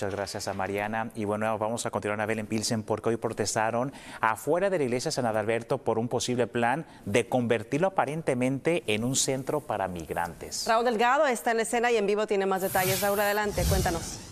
Muchas gracias a Mariana. Y bueno, vamos a continuar a en Pilsen porque hoy protestaron afuera de la iglesia San Adalberto por un posible plan de convertirlo aparentemente en un centro para migrantes. Raúl Delgado está en escena y en vivo tiene más detalles. Raúl, adelante, cuéntanos.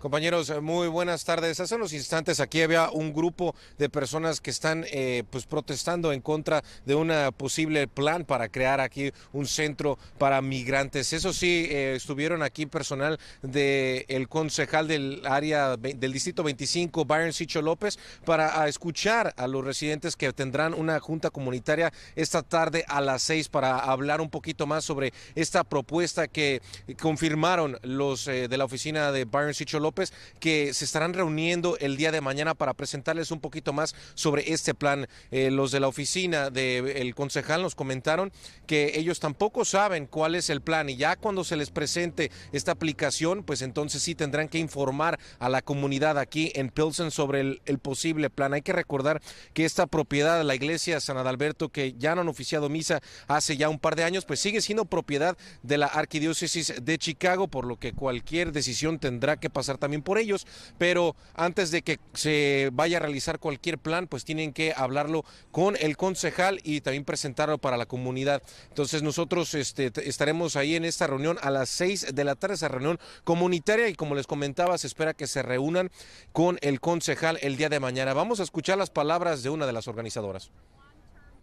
Compañeros, eh, muy buenas tardes. Hace unos instantes aquí había un grupo de personas que están eh, pues protestando en contra de un posible plan para crear aquí un centro para migrantes. Eso sí, eh, estuvieron aquí personal del concejal del área del distrito 25, Byron Sicho López, para escuchar a los residentes que tendrán una junta comunitaria esta tarde a las seis para hablar un poquito más sobre esta propuesta que confirmaron los de la oficina de Byron Sicho López que se estarán reuniendo el día de mañana para presentarles un poquito más sobre este plan. Eh, los de la oficina del concejal nos comentaron que ellos tampoco saben cuál es el plan y ya cuando se les presente esta aplicación, pues entonces sí tendrán que informar a la comunidad aquí en Pilsen sobre el, posible plan. Hay que recordar que esta propiedad, de la iglesia San Adalberto, que ya no han oficiado misa hace ya un par de años, pues sigue siendo propiedad de la Arquidiócesis de Chicago, por lo que cualquier decisión tendrá que pasar también por ellos, pero antes de que se vaya a realizar cualquier plan, pues tienen que hablarlo con el concejal y también presentarlo para la comunidad. Entonces nosotros este, estaremos ahí en esta reunión a las 6 de la tarde, esa reunión comunitaria y como les comentaba, se espera que se reúnan con el concejal el día de mañana. Vamos a escuchar las palabras de una de las organizadoras.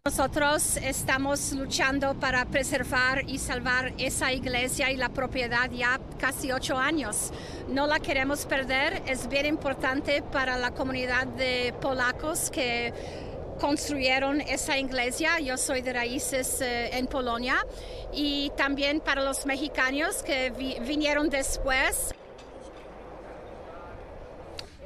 Nosotros estamos luchando para preservar y salvar esa iglesia y la propiedad ya casi ocho años. No la queremos perder, es bien importante para la comunidad de polacos que construyeron esa iglesia. Yo soy de raíces eh, en Polonia y también para los mexicanos que vinieron después.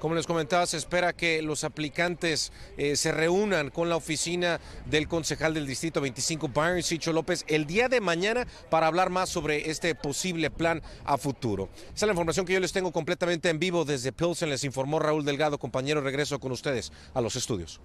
Como les comentaba, se espera que los aplicantes eh, se reúnan con la oficina del concejal del Distrito 25, Byron Sicho López, el día de mañana para hablar más sobre este posible plan a futuro. Esa es la información que yo les tengo completamente en vivo desde Pilsen. Les informó Raúl Delgado, compañero, regreso con ustedes a los estudios.